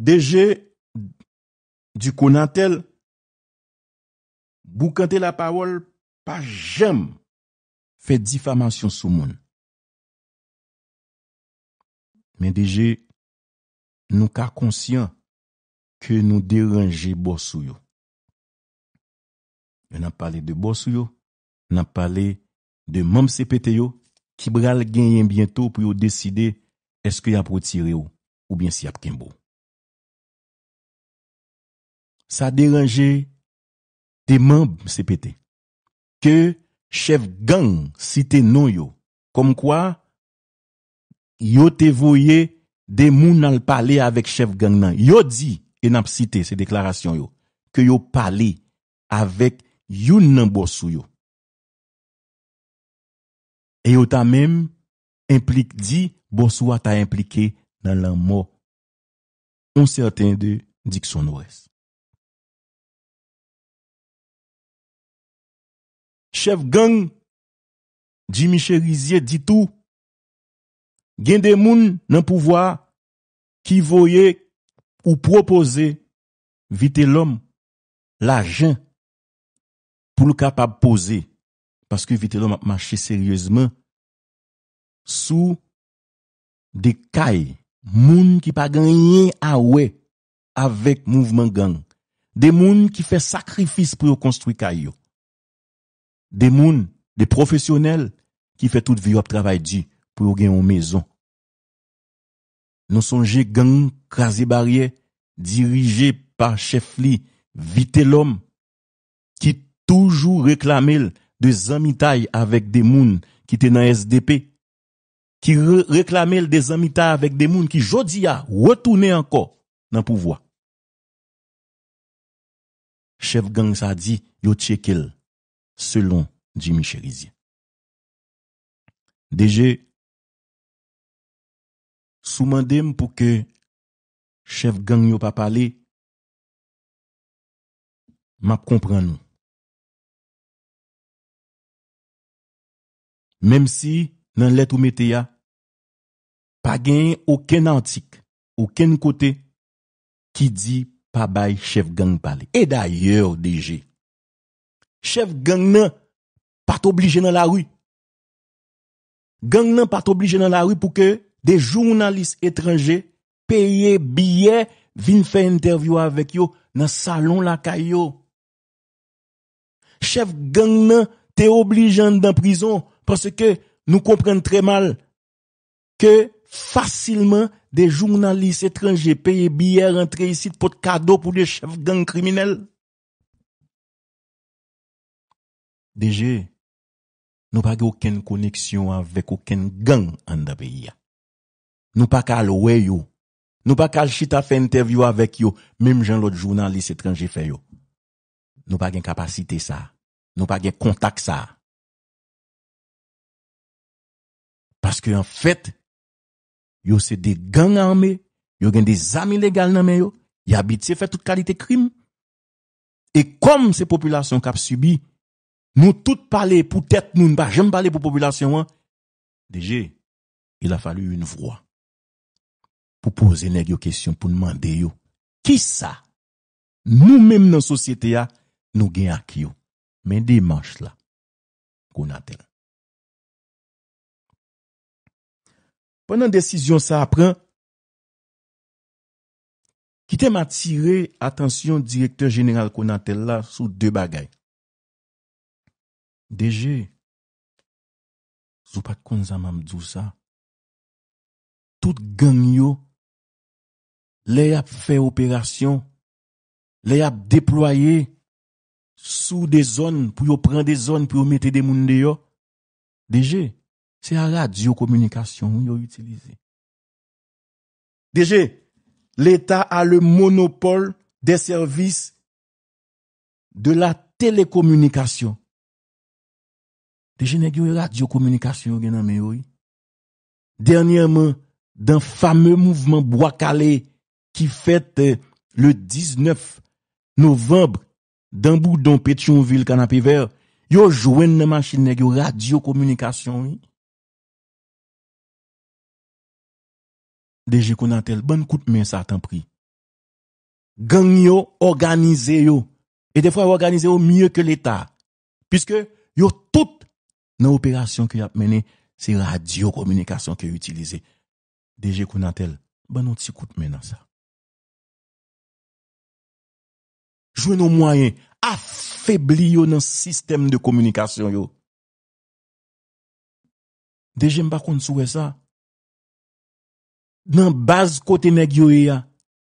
Deje, du konantel, bou kante la pawol pa jem, fe difamasyon sou moun. Men deje, nou ka konsyon ke nou deranje borsou yo. Men nan pale de borsou yo, nan pale de momse pete yo, ki bral genyen bientou pou yo deside eske ya proutire yo ou bien si apken bo. sa deranje te mamb sepete ke chev gang site nou yo kom kwa yo te voye de moun nan l pale avek chev gang nan yo di en ap site se deklarasyon yo ke yo pale avek yon nan bossou yo e yo ta mem implik di bossou a ta implike nan lan mou on serten de diksyon ou res chef gang, Jimmy Cherizier dit tout. Gen des moun nan pouvoir qui voyait ou proposer vite l'homme, l'argent, pour le capable poser. Parce que vite l'homme a marché sérieusement sous des cailles, moun qui pas gagné à ouais avec mouvement gang. Des moun qui fait sacrifice pour construire caillou. de moun, de profesyonel ki fe tout vyop travay di pou yon gen yon mezon. Non sonje gang krasi barye dirije pa chef li vite lom ki toujou reklame l de zami tay avèk de moun ki te nan SDP, ki reklame l de zami tay avèk de moun ki jodi ya wetoune anko nan pouvoa. Chef gang sa di yo tsekel Selon Jimmy Cherizian. Deje, souman dem pou ke chef gang yo pa pale, map kompren nou. Mem si nan let ou meteya, pa gen yon ouken antik, ouken kote ki di pa bay chef gang pale. E daye ou deje, chef gang nan pas obligé dans la rue. Gang nan pas obligé dans la rue pour que des journalistes étrangers payent billets viennent faire interview avec yo dans salon la caillou. Chef gang t'es obligé dans prison parce que nous comprenons très mal que facilement des journalistes étrangers payent billets rentrer ici pour cadeau pour des chefs gang criminels. Deje, nou pa ge ouken koneksyon avek ouken gang an da beya. Nou pa kal we yo, nou pa kal chita fe interview avek yo, mem jan lot jounan lis etranje fe yo. Nou pa gen kapasite sa, nou pa gen kontak sa. Paske an fet, yo se de gang ame, yo gen de zami legal namen yo, ya bit se fe tout kalite krim. E Nou tout pale pou tèt nou n'ba jen pale pou populasyon an. Deje, il a falu yon vro. Po pose nèk yo kèsyon pou nman deyo. Ki sa? Nou mèm nan sosyete ya, nou gen ak yo. Men dey manch la. Konatel. Penan desisyon sa apren. Ki tem atire, atensyon direktor jeneral konatel la sou de bagay. Deje, sou pa kon zaman mdou sa, tout gen yo, le yap fe operasyon, le yap deploye sou de zon pou yo pren de zon pou yo mete de moun de yo. Deje, se a radio komunikasyon ou yo itilize. Deje nèk yo yon radio-kommunikasyon gen nan mè yo yi. Dernyèman, dan fame mouvman Boakale ki fète euh, le 19 novemb dan Boudon-Pétionville kan api ver, yo jwen nan manche nèk yo radio-kommunikasyon yi. Deje kon nan tel, ban kout mè sa tan pri. Gany yo organize yo, e defo yo organize yo mye ke l'Etat. Piske yo tout Nan operasyon ki ap mene, se radio komunikasyon ki utilize. Deje kou nan tel, banon ti kout mene sa. Jwen nou mwayen, afebli yo nan sistem de komunikasyon yo. Deje mba kon souwe sa. Nan baz kote neg yo e ya,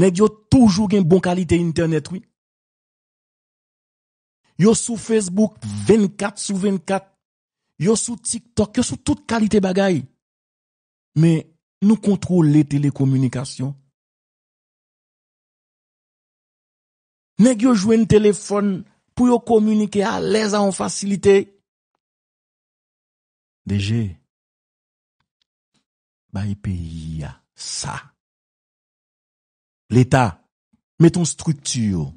neg yo toujou gen bon kalite internet wii. Yo sou Facebook, 24 sou 24, Yo sou TikTok, yo sou tout kalite bagay. Me, nou kontrol le telekomunikasyon. Me, yo jwen telefon pou yo komunike a leza an fasilite. Deje, ba yi pe yi ya sa. L'Etat, meton struktiyo.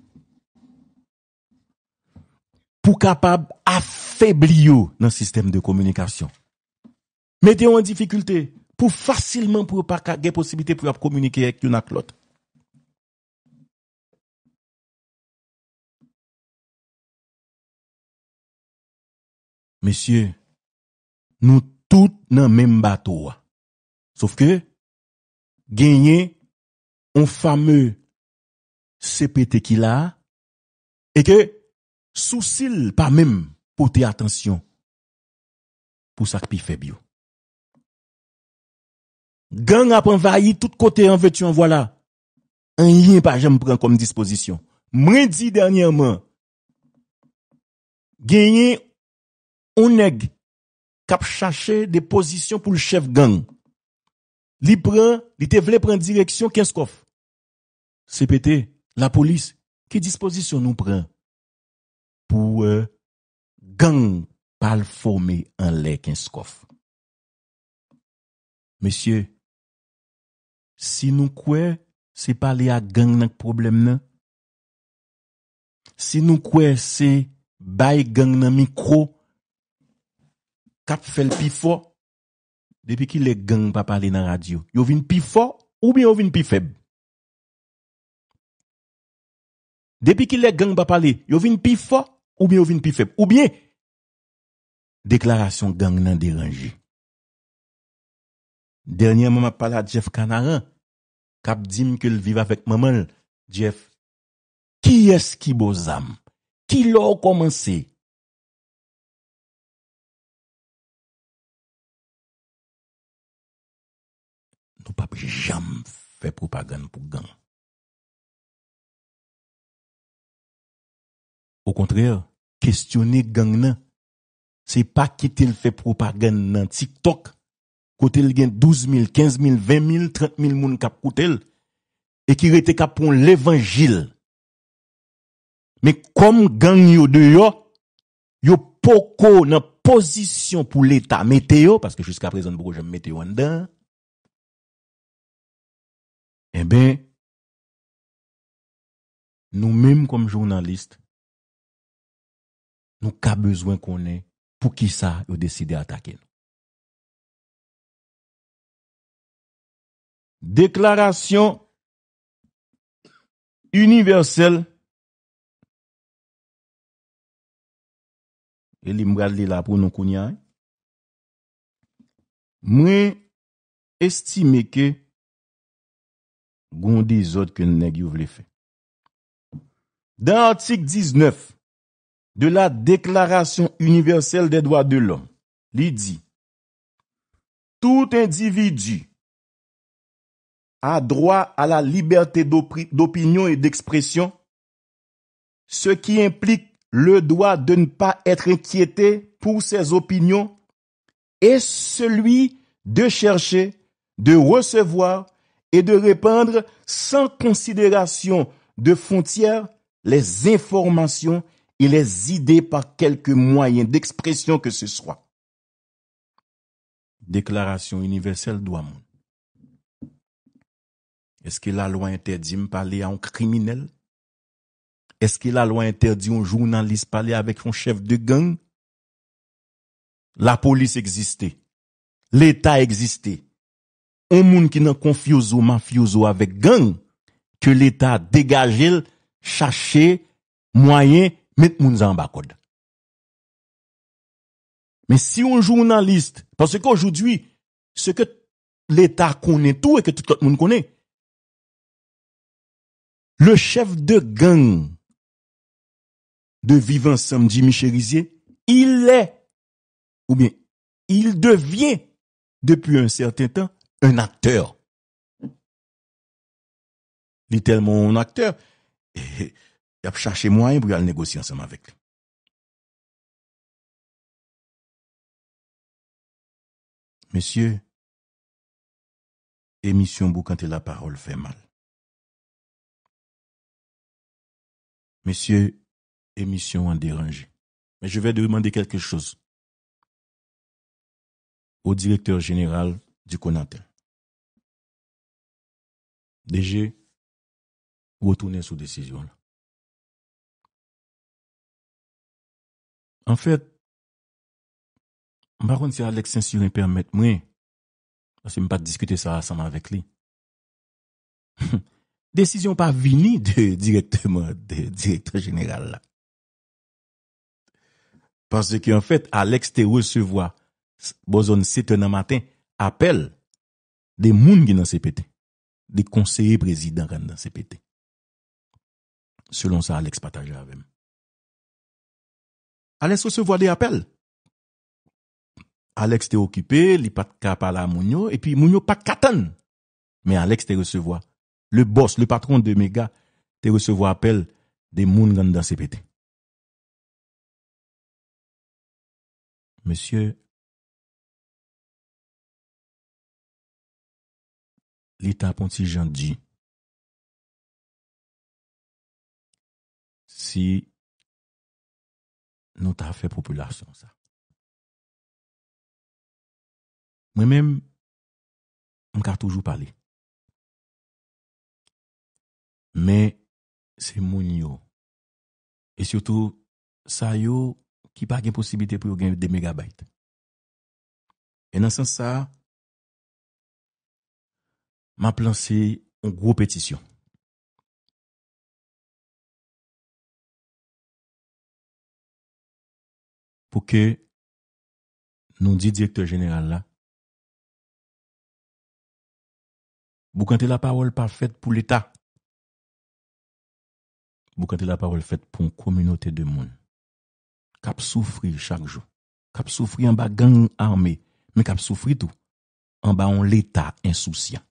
febriyo nan sistem de komunikasyon. Meteyon an difikulte pou fasilman pou pa ge posibite pou ap komunike ek yon ak lot. Mesye, nou tout nan menm batowa. Sof ke, genye an fame sepe teki la e ke sou sil pa menm. pote atensyon pou sakpi febyo. Gang ap envayi tout kote an vetu an vwala, an yin pa jen m pren kom disposisyon. Mredi danyanman, genyen ou neg kap chache de posisyon pou l chef gang. Li pren, li te vle pren direksyon, kens kof? CPT, la polis, ki disposisyon nou pren? Pou e Gang pal fome an lèk en skof. Mesye, si nou kwe se pale a gang nan problem nan, si nou kwe se bay gang nan mikro, kap fel pi fo, depi ki lèk gang pa pale nan radyo, yo vin pi fo, oubyen yo vin pi feb? Depi ki lèk gang pa pale, yo vin pi fo, oubyen yo vin pi feb? Oubyen, Deklarasyon gang nan deranji. Dernyen mwen mwen pala Jeff Kanara, kap dim ke l viv avèk mwen mwen, Jeff, ki eski bo zam? Ki lor komanse? Nou pap jam fè propagand pou gang. Ou kontrè, kestyone gang nan, Se pa ki tel fe propa gen nan TikTok, kote l gen 12.000, 15.000, 20.000, 30.000 moun kap kote l, e ki rete kap pou l evanjil. Me kom gang yo de yo, yo poko nan posisyon pou l eta, mete yo, paske jiska prezon boko jen mete yo an dan, e eh ben, nou menm kom jounanlist, nou ka bezwen konen, pou ki sa yo deside a taken. Deklarasyon universel e li mwad li la pou nou kounyan, eh? mwen estime ke goun de y zot ke nè gyou vle fe. Dan antik diznef, de la Déclaration universelle des droits de l'homme. Il dit, tout individu a droit à la liberté d'opinion et d'expression, ce qui implique le droit de ne pas être inquiété pour ses opinions et celui de chercher, de recevoir et de répandre sans considération de frontières les informations il es zidé par kelke mwayen d'ekspresyon ke se swa. Deklarasyon universel do a moun. Eske la lwa interdi mpale an kriminel? Eske la lwa interdi an jounanlis pale avèk an chèv de gang? La polis eksiste. L'Etat eksiste. An moun ki nan konfyozo, manfyozo avèk gang ke l'Etat degajil chache mwayen Met moun zan bakod. Men si yon jounalist, panse ke oujoudwi, se ke l'Etat konen tou, e ke tout kat moun konen, le chef de gang de vivant Samji Micherizye, il lè, ou men, il devyen, depi un certain tan, un akter. Ni tel moun akter, e eh, he eh, he, y a cherché moyen pour aller négocier ensemble ensemble avec Monsieur, émission, la parole, fait mal. Monsieur, émission, en dérangé. Mais je vais demander quelque chose au directeur général du Conatel. DG, retournez sous décision. En fèt, maroun si Alex Sensilou en permèt mwen, ase mwen pa diskute sa asanman vek li, desisyon pa vini direktyman direktyman general la. Parce ki en fèt, Alex Tero se vwa bozon siten an matin apel de moun ki nan CPT, de konserye prezident ren nan CPT. Selon sa Alex patajè avèm. Alek se recevwa de apel. Alek se te okipe, li pat kap ala mounyo, epi mounyo pat katan. Men Alek se te recevwa. Le boss, le patron de mega, te recevwa apel de moun gan dan CPT. Monsie, li tapon ti jan di. Si, Nou ta fè popularsan sa. Mwen men, mwen ka toujou pale. Men, se moun yo, e siotou, sa yo, ki pa gen posibite pou yo gen de megabyte. E nan san sa, ma planse an gro petisyon. pou ke nou di direktor jeneral la, bou kante la parol pa fèt pou l'Etat. Bou kante la parol fèt pou moun kominote de moun. Kap soufri chak jou. Kap soufri an ba gang an arme. Men kap soufri tou. An ba an l'Etat insousya.